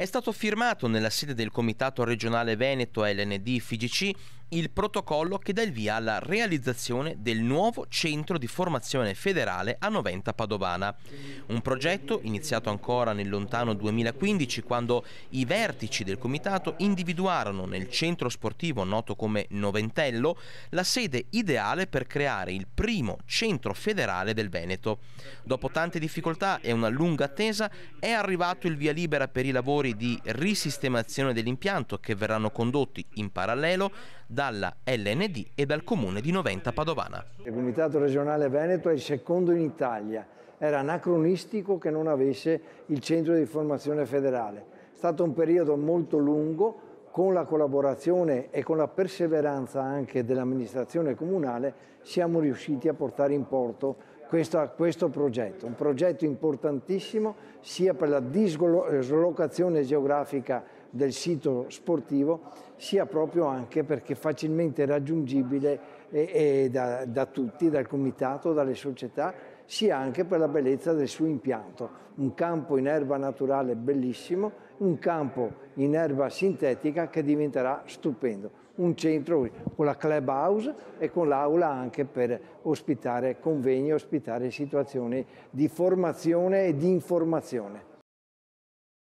è stato firmato nella sede del Comitato regionale Veneto LND FIGC il protocollo che dà il via alla realizzazione del nuovo centro di formazione federale a Noventa Padovana. Un progetto iniziato ancora nel lontano 2015 quando i vertici del comitato individuarono nel centro sportivo noto come Noventello la sede ideale per creare il primo centro federale del Veneto. Dopo tante difficoltà e una lunga attesa è arrivato il via libera per i lavori di risistemazione dell'impianto che verranno condotti in parallelo da dalla LND e dal comune di Noventa Padovana. Il Comitato regionale Veneto è il secondo in Italia. Era anacronistico che non avesse il centro di formazione federale. È stato un periodo molto lungo con la collaborazione e con la perseveranza anche dell'amministrazione comunale siamo riusciti a portare in porto questo, questo, progetto, un progetto importantissimo sia per la dislocazione geografica del sito sportivo sia proprio anche perché facilmente raggiungibile e, e da, da tutti, dal comitato, dalle società, sia anche per la bellezza del suo impianto. Un campo in erba naturale bellissimo, un campo in erba sintetica che diventerà stupendo. Un centro con la clubhouse e con l'aula anche per ospitare convegni, ospitare situazioni di formazione e di informazione.